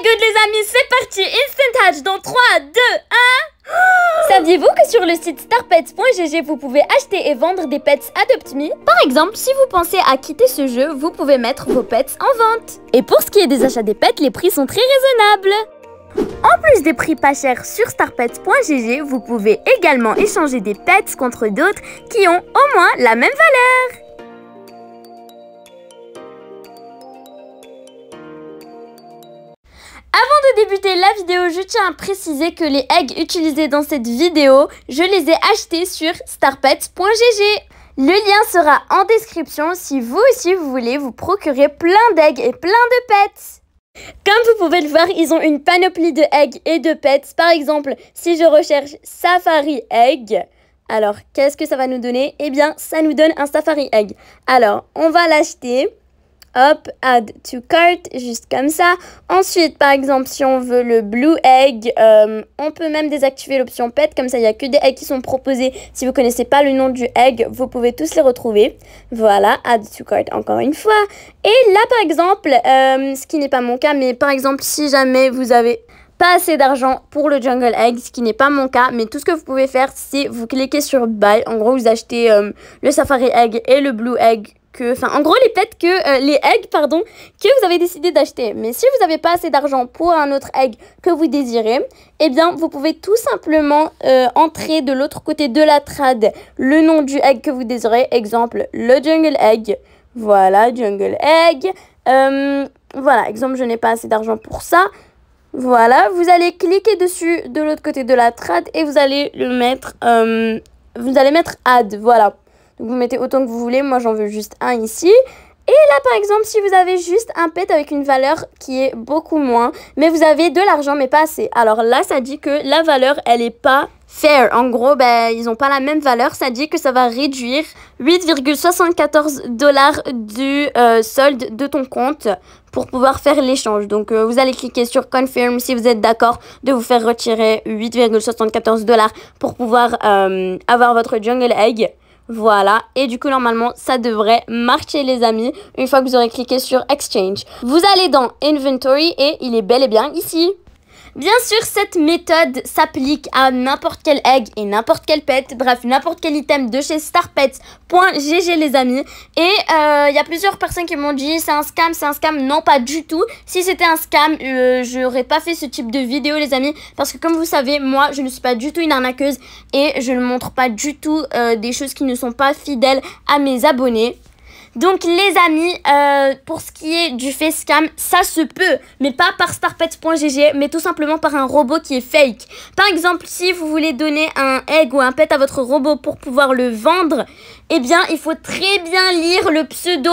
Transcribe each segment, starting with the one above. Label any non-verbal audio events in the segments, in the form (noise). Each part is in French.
good les amis, c'est parti Instant Hatch dans 3, 2, 1 Saviez-vous que sur le site starpets.gg vous pouvez acheter et vendre des pets Adopt Me Par exemple, si vous pensez à quitter ce jeu, vous pouvez mettre vos pets en vente Et pour ce qui est des achats des pets, les prix sont très raisonnables en plus des prix pas chers sur starpets.gg, vous pouvez également échanger des pets contre d'autres qui ont au moins la même valeur Avant de débuter la vidéo, je tiens à préciser que les eggs utilisés dans cette vidéo, je les ai achetés sur starpets.gg. Le lien sera en description si vous aussi vous voulez vous procurer plein d'eggs et plein de pets. Comme vous pouvez le voir, ils ont une panoplie de eggs et de pets. Par exemple, si je recherche Safari Egg, alors qu'est-ce que ça va nous donner Eh bien, ça nous donne un Safari Egg. Alors, on va l'acheter hop, add to cart, juste comme ça. Ensuite, par exemple, si on veut le blue egg, euh, on peut même désactiver l'option pet, comme ça il n'y a que des eggs qui sont proposés. Si vous ne connaissez pas le nom du egg, vous pouvez tous les retrouver. Voilà, add to cart encore une fois. Et là, par exemple, euh, ce qui n'est pas mon cas, mais par exemple, si jamais vous avez pas assez d'argent pour le Jungle Egg, ce qui n'est pas mon cas, mais tout ce que vous pouvez faire, c'est vous cliquez sur Buy. En gros, vous achetez euh, le Safari Egg et le Blue Egg que, enfin, en gros, les pets que, euh, les eggs, pardon, que vous avez décidé d'acheter. Mais si vous n'avez pas assez d'argent pour un autre egg que vous désirez, eh bien, vous pouvez tout simplement euh, entrer de l'autre côté de la trad le nom du egg que vous désirez. Exemple, le jungle egg. Voilà, jungle egg. Euh, voilà, exemple, je n'ai pas assez d'argent pour ça. Voilà, vous allez cliquer dessus de l'autre côté de la trad et vous allez le mettre, vous allez mettre add. Voilà vous mettez autant que vous voulez, moi j'en veux juste un ici. Et là, par exemple, si vous avez juste un pet avec une valeur qui est beaucoup moins, mais vous avez de l'argent, mais pas assez. Alors là, ça dit que la valeur, elle est pas fair. En gros, ben, ils n'ont pas la même valeur. Ça dit que ça va réduire 8,74 dollars du euh, solde de ton compte pour pouvoir faire l'échange. Donc, euh, vous allez cliquer sur Confirm si vous êtes d'accord de vous faire retirer 8,74 dollars pour pouvoir euh, avoir votre Jungle Egg. Voilà, et du coup normalement ça devrait marcher les amis, une fois que vous aurez cliqué sur Exchange. Vous allez dans Inventory et il est bel et bien ici. Bien sûr, cette méthode s'applique à n'importe quel egg et n'importe quel pet, bref, n'importe quel item de chez starpets.gg les amis. Et il euh, y a plusieurs personnes qui m'ont dit c'est un scam, c'est un scam. Non, pas du tout. Si c'était un scam, je euh, j'aurais pas fait ce type de vidéo les amis. Parce que comme vous savez, moi, je ne suis pas du tout une arnaqueuse et je ne montre pas du tout euh, des choses qui ne sont pas fidèles à mes abonnés. Donc les amis, euh, pour ce qui est du facecam, ça se peut, mais pas par starpet.gg, mais tout simplement par un robot qui est fake. Par exemple, si vous voulez donner un egg ou un pet à votre robot pour pouvoir le vendre, eh bien, il faut très bien lire le pseudo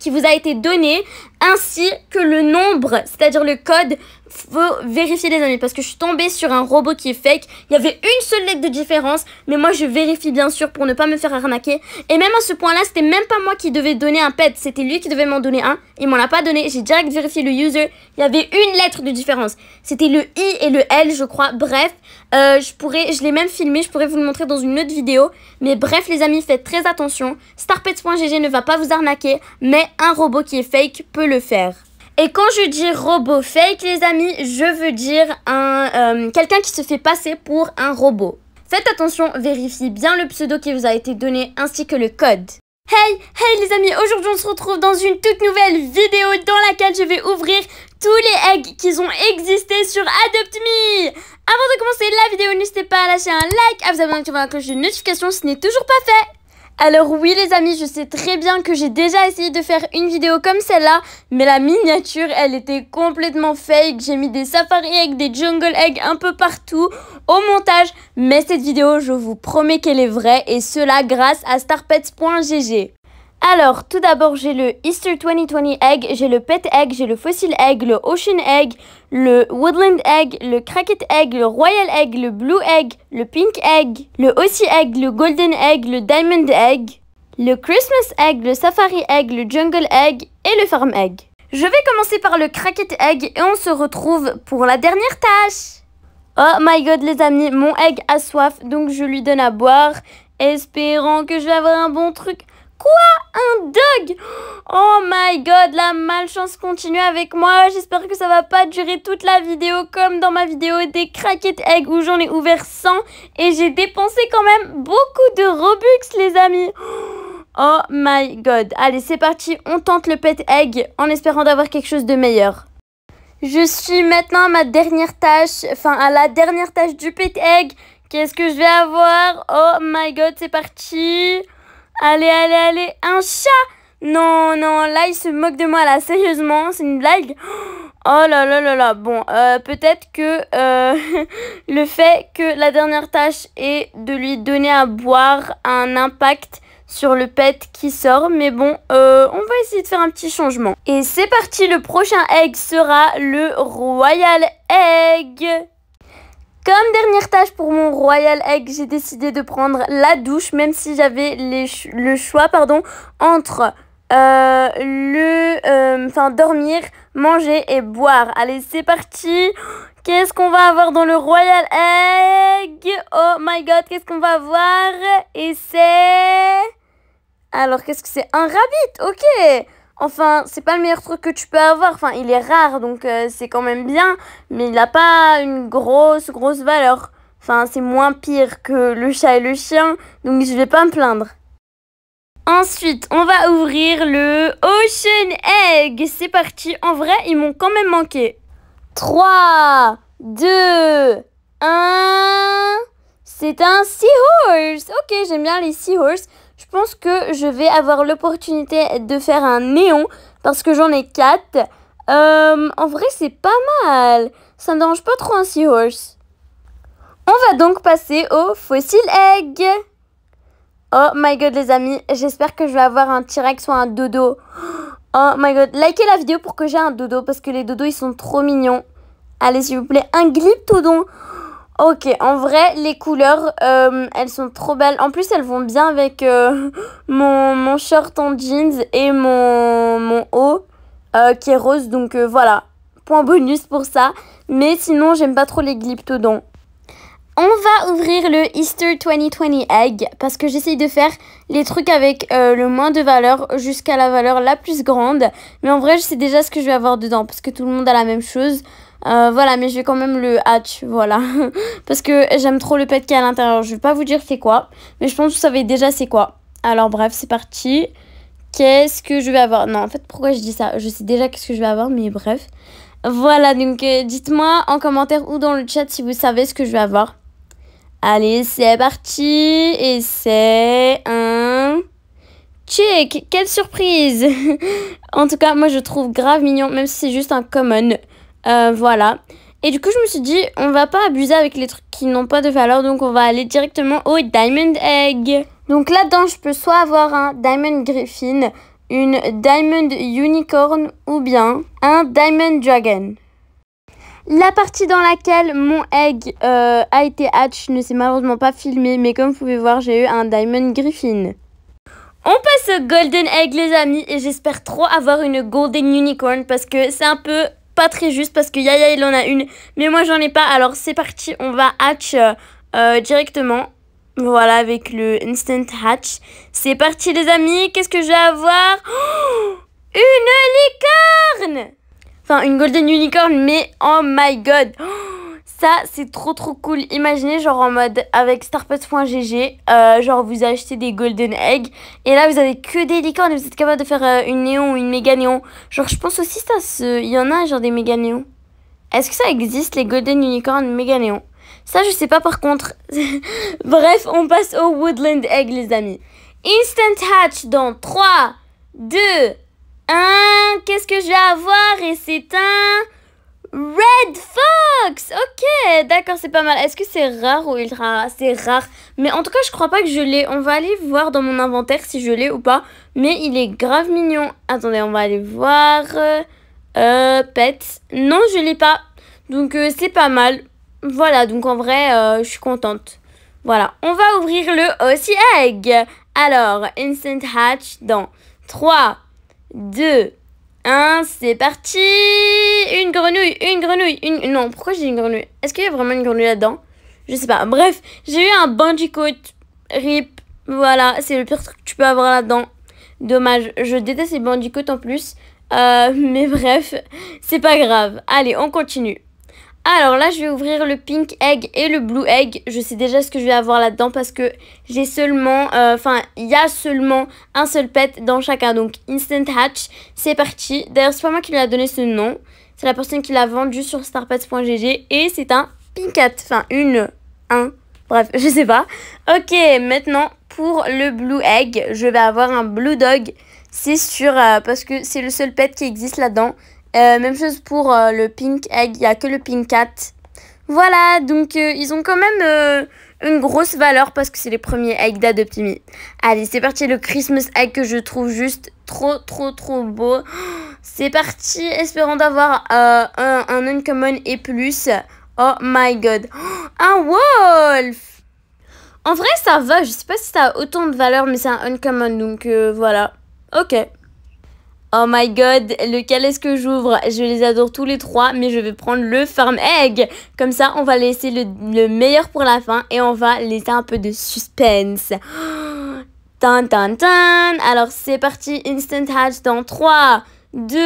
qui vous a été donné, ainsi que le nombre, c'est-à-dire le code faut vérifier les amis parce que je suis tombée sur un robot qui est fake. Il y avait une seule lettre de différence, mais moi je vérifie bien sûr pour ne pas me faire arnaquer. Et même à ce point-là, c'était même pas moi qui devais donner un pet, c'était lui qui devait m'en donner un. Il m'en a pas donné, j'ai direct vérifié le user. Il y avait une lettre de différence. C'était le I et le L, je crois. Bref, euh, je pourrais, je l'ai même filmé, je pourrais vous le montrer dans une autre vidéo. Mais bref les amis, faites très attention. Starpets.gg ne va pas vous arnaquer, mais un robot qui est fake peut le faire. Et quand je dis robot fake, les amis, je veux dire un euh, quelqu'un qui se fait passer pour un robot. Faites attention, vérifiez bien le pseudo qui vous a été donné ainsi que le code. Hey, hey les amis, aujourd'hui on se retrouve dans une toute nouvelle vidéo dans laquelle je vais ouvrir tous les eggs qui ont existé sur Adopt Me Avant de commencer la vidéo, n'hésitez pas à lâcher un like, à vous abonner à la cloche de notification si ce n'est toujours pas fait alors oui les amis, je sais très bien que j'ai déjà essayé de faire une vidéo comme celle-là, mais la miniature, elle était complètement fake. J'ai mis des safari eggs, des jungle eggs un peu partout au montage, mais cette vidéo, je vous promets qu'elle est vraie et cela grâce à starpets.gg. Alors, tout d'abord, j'ai le Easter 2020 Egg, j'ai le Pet Egg, j'ai le Fossil Egg, le Ocean Egg, le Woodland Egg, le Cracket Egg, le Royal Egg, le Blue Egg, le Pink Egg, le Aussie Egg, le Golden Egg, le Diamond Egg, le Christmas Egg, le Safari Egg, le Jungle Egg et le Farm Egg. Je vais commencer par le Cracket Egg et on se retrouve pour la dernière tâche. Oh my god les amis, mon egg a soif, donc je lui donne à boire, espérant que je vais avoir un bon truc. Quoi Un dog Oh my god, la malchance continue avec moi. J'espère que ça va pas durer toute la vidéo comme dans ma vidéo des craquettes Egg où j'en ai ouvert 100 et j'ai dépensé quand même beaucoup de Robux les amis. Oh my god. Allez, c'est parti, on tente le pet egg en espérant d'avoir quelque chose de meilleur. Je suis maintenant à ma dernière tâche, enfin à la dernière tâche du pet egg. Qu'est-ce que je vais avoir Oh my god, c'est parti Allez, allez, allez. Un chat Non, non, là, il se moque de moi, là. Sérieusement, c'est une blague Oh là là là là. Bon, euh, peut-être que euh, (laughs) le fait que la dernière tâche est de lui donner à boire un impact sur le pet qui sort. Mais bon, euh, on va essayer de faire un petit changement. Et c'est parti, le prochain egg sera le Royal Egg. Comme dernière tâche pour mon Royal Egg, j'ai décidé de prendre la douche, même si j'avais le choix pardon, entre euh, le, euh, enfin dormir, manger et boire. Allez, c'est parti Qu'est-ce qu'on va avoir dans le Royal Egg Oh my god, qu'est-ce qu'on va avoir Et c'est... Alors, qu'est-ce que c'est Un rabbit, ok Enfin, c'est pas le meilleur truc que tu peux avoir. Enfin, il est rare, donc euh, c'est quand même bien, mais il n'a pas une grosse, grosse valeur. Enfin, c'est moins pire que le chat et le chien, donc je vais pas me plaindre. Ensuite, on va ouvrir le Ocean Egg. C'est parti. En vrai, ils m'ont quand même manqué. 3, 2, 1. C'est un seahorse. Ok, j'aime bien les Seahorse je pense que je vais avoir l'opportunité de faire un néon parce que j'en ai 4. Euh, en vrai, c'est pas mal. Ça ne dérange pas trop un seahorse. On va donc passer au fossil egg. Oh my god, les amis, j'espère que je vais avoir un T-Rex ou un dodo. Oh my god, likez la vidéo pour que j'ai un dodo parce que les dodos ils sont trop mignons. Allez, s'il vous plaît, un glyptodon. Ok, en vrai, les couleurs, euh, elles sont trop belles. En plus, elles vont bien avec euh, (laughs) mon, mon, short en jeans et mon, haut euh, qui est rose. Donc voilà, point bonus pour ça. Mais sinon, j'aime pas trop les glyptodons. On va ouvrir le Easter 2020 Egg parce que j'essaye de faire les trucs avec le moins de valeur jusqu'à la valeur la plus grande. Mais en vrai, je sais déjà ce que je vais avoir dedans parce que tout le monde a la même chose. Euh, voilà, mais je vais quand même le hatch, voilà. (laughs) Parce que j'aime trop le pet qui est à l'intérieur. Je vais pas vous dire c'est quoi, mais je pense que vous savez déjà c'est quoi. Alors bref, c'est parti. Qu'est-ce que je vais avoir Non, en fait, pourquoi je dis ça Je sais déjà qu'est-ce que je vais avoir, mais bref. Voilà, donc euh, dites-moi en commentaire ou dans le chat si vous savez ce que je vais avoir. Allez, c'est parti. Et c'est un... Check Quelle surprise (laughs) En tout cas, moi, je trouve grave mignon, même si c'est juste un common. Euh, voilà. Et du coup, je me suis dit, on va pas abuser avec les trucs qui n'ont pas de valeur, donc on va aller directement au Diamond Egg. Donc là-dedans, je peux soit avoir un Diamond Griffin, une Diamond Unicorn ou bien un Diamond Dragon. La partie dans laquelle mon egg euh, a été hatch ne s'est malheureusement pas filmée, mais comme vous pouvez voir, j'ai eu un Diamond Griffin. On passe au Golden Egg les amis et j'espère trop avoir une Golden Unicorn parce que c'est un peu pas très juste parce que Yaya il en a une, mais moi j'en ai pas. Alors c'est parti, on va hatch euh, euh, directement. Voilà, avec le instant hatch. C'est parti les amis, qu'est-ce que je à avoir oh Une licorne Enfin, une golden unicorn, mais oh my god oh ça, c'est trop trop cool. Imaginez, genre en mode avec starpets.gg, euh, genre vous achetez des golden eggs et là vous avez que des licornes et vous êtes capable de faire euh, une néon ou une méga néon. Genre, je pense aussi, ça, il y en a, genre des méga néons. Est-ce que ça existe, les golden Unicorns méga néons Ça, je sais pas par contre. (laughs) Bref, on passe au woodland egg, les amis. Instant hatch dans 3, 2, 1. Qu'est-ce que je vais avoir Et c'est un. Red Fox Ok, d'accord, c'est pas mal. Est-ce que c'est rare ou ultra rare C'est rare. Mais en tout cas, je crois pas que je l'ai. On va aller voir dans mon inventaire si je l'ai ou pas. Mais il est grave mignon. Attendez, on va aller voir. Euh, euh pet. Non, je l'ai pas. Donc, euh, c'est pas mal. Voilà, donc en vrai, euh, je suis contente. Voilà, on va ouvrir le aussi Egg. Alors, Instant Hatch dans 3, 2, c'est parti Une grenouille, une grenouille, une... Non, pourquoi j'ai une grenouille Est-ce qu'il y a vraiment une grenouille là-dedans Je sais pas. Bref, j'ai eu un bandicoot. Rip. Voilà, c'est le pire truc que tu peux avoir là-dedans. Dommage, je déteste les bandicoots en plus. Euh, (laughs) mais bref, c'est pas grave. Allez, on continue. Alors là, je vais ouvrir le pink egg et le blue egg. Je sais déjà ce que je vais avoir là-dedans parce que j'ai seulement... Euh, enfin, il y a seulement un seul pet dans chacun. Donc, Instant Hatch, c'est parti. D'ailleurs, c'est pas moi qui lui a donné ce nom. C'est la personne qui l'a vendu sur starpets.gg. Et c'est un Pink Hat, Enfin, une... Un... Bref, (laughs) je sais pas. Ok, maintenant, pour le blue egg, je vais avoir un blue dog. C'est sûr, euh, parce que c'est le seul pet qui existe là-dedans. Euh, même chose pour euh, le Pink Egg, il n'y a que le Pink Cat. Voilà, donc euh, ils ont quand même une grosse valeur parce que c'est les premiers eggs d'Adoptimi. Allez, c'est parti, le Christmas egg que je trouve juste trop, trop, trop beau. (gasps) C'est parti, espérons d'avoir un, uncommon et plus. Oh my god. (gasps) Un wolf en vrai, ça va. Je sais pas si ça a autant de valeur, mais c'est un uncommon, donc voilà. Ok. Oh my god, lequel est-ce que j'ouvre Je les adore tous les trois, mais je vais prendre le Farm Egg. Comme ça, on va laisser le, meilleur pour la fin et on va laisser un peu de suspense. (gasps) tan tan tan Alors c'est parti, Instant Hatch dans 3, 2,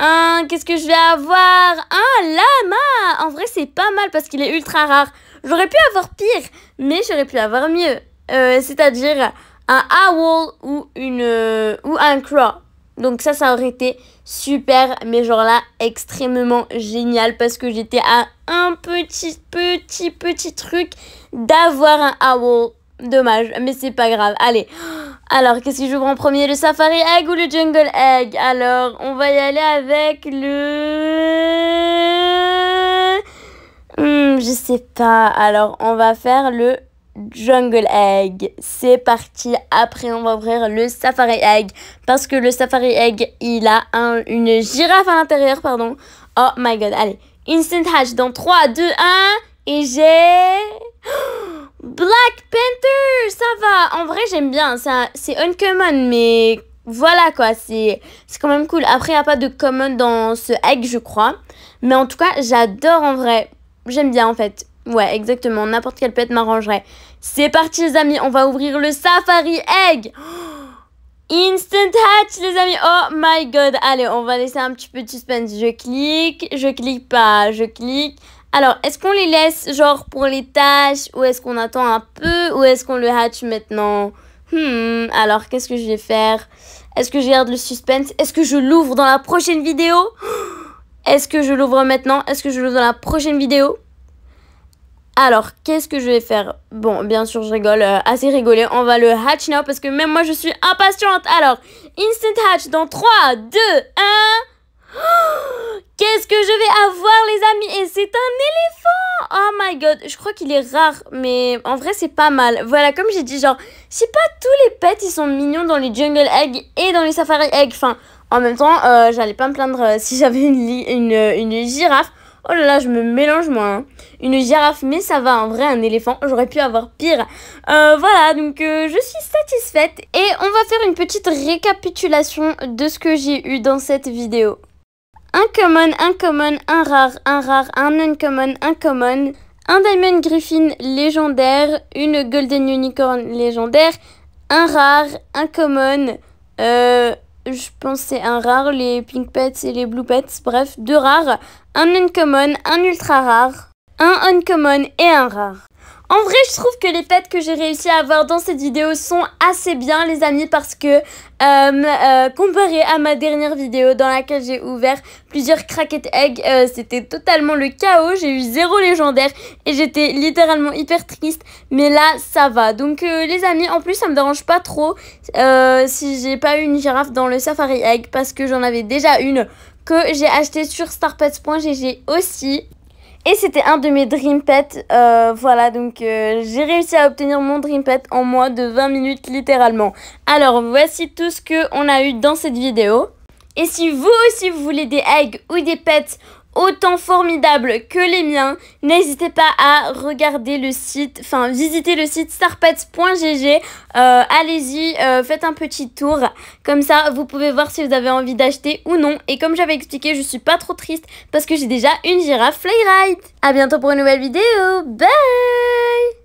1. Qu'est-ce que je vais avoir Un lama En vrai, c'est pas mal parce qu'il est ultra rare. J'aurais pu avoir pire, mais j'aurais pu avoir mieux. Euh, c'est-à-dire un owl ou, une, euh, ou un crow. Donc ça, ça aurait été super, mais genre là, extrêmement génial parce que j'étais à un petit, petit, petit truc d'avoir un owl. Dommage, mais c'est pas grave. Allez. Alors, qu'est-ce que j'ouvre en premier Le Safari Egg ou le Jungle Egg Alors, on va y aller avec le... Hmm, je sais pas. Alors, on va faire le Jungle Egg. C'est parti. Après, on va ouvrir le Safari Egg. Parce que le Safari Egg, il a un, une girafe à l'intérieur, pardon. Oh my god. Allez. Instant Hatch dans 3, 2, 1. Et j'ai... (gasps) Black Panther Ça va. En vrai, j'aime bien. ça C'est uncommon, mais... Voilà quoi, c'est quand même cool. Après, il n'y a pas de common dans ce egg, je crois. Mais en tout cas, j'adore en vrai. J'aime bien en fait. Ouais, exactement. N'importe quelle pète m'arrangerait. C'est parti, les amis. On va ouvrir le Safari Egg. (gasps) Instant Hatch, les amis. Oh my god. Allez, on va laisser un petit peu de suspense. Je clique. Je clique pas. Je clique. Alors, est-ce qu'on les laisse, genre, pour les tâches Ou est-ce qu'on attend un peu Ou est-ce qu'on le hatch maintenant Hmm, alors, qu'est-ce que je vais faire Est-ce que je garde le suspense Est-ce que je l'ouvre dans la prochaine vidéo (gasps) Est-ce que je l'ouvre maintenant Est-ce que je l'ouvre dans la prochaine vidéo alors, qu'est-ce que je vais faire Bon, bien sûr, je rigole, euh, assez rigolé. On va le hatch now parce que même moi, je suis impatiente. Alors, instant hatch dans 3, 2, 1. qu'est-ce que je vais avoir, les amis Et c'est un éléphant Oh my god, je crois qu'il est rare, mais en vrai, c'est pas mal. Voilà, comme j'ai dit, genre, je sais pas, tous les pets, ils sont mignons dans les jungle eggs et dans les safari eggs. Enfin, en même temps, euh, j'allais pas me plaindre euh, si j'avais une, une, une, girafe. Oh là là, je me mélange moi. Hein. Une girafe, mais ça va, en vrai, un éléphant, j'aurais pu avoir pire. Euh, voilà, donc euh, je suis satisfaite et on va faire une petite récapitulation de ce que j'ai eu dans cette vidéo. Un common, un common, un rare, un rare, un uncommon, un common, un diamond griffin légendaire, une golden unicorn légendaire, un rare, un common, euh, je pense c'est un rare, les Pink Pets et les Blue Pets, bref, deux rares, un uncommon, un ultra rare, un uncommon et un rare. En vrai, je trouve que les pets que j'ai réussi à avoir dans cette vidéo sont assez bien, les amis, parce que euh, euh, comparé à ma dernière vidéo dans laquelle j'ai ouvert plusieurs Cracket eggs, euh, c'était totalement le chaos. J'ai eu zéro légendaire et j'étais littéralement hyper triste. Mais là, ça va. Donc, les amis, en plus, ça me dérange pas trop si j'ai pas eu une girafe dans le safari egg parce que j'en avais déjà une que j'ai acheté sur starpets.gg aussi. Et c'était un de mes dream pets. Euh, voilà, donc euh, j'ai réussi à obtenir mon dream pet en moins de 20 minutes littéralement. Alors voici tout ce qu'on a eu dans cette vidéo. Et si vous aussi vous voulez des eggs ou des pets autant formidable que les miens, n'hésitez pas à regarder le site, enfin visiter le site starpets.gg. Euh, allez-y, euh, faites un petit tour. Comme ça, vous pouvez voir si vous avez envie d'acheter ou non. Et comme j'avais expliqué, je suis pas trop triste parce que j'ai déjà une girafe Flyride. A bientôt pour une nouvelle vidéo. Bye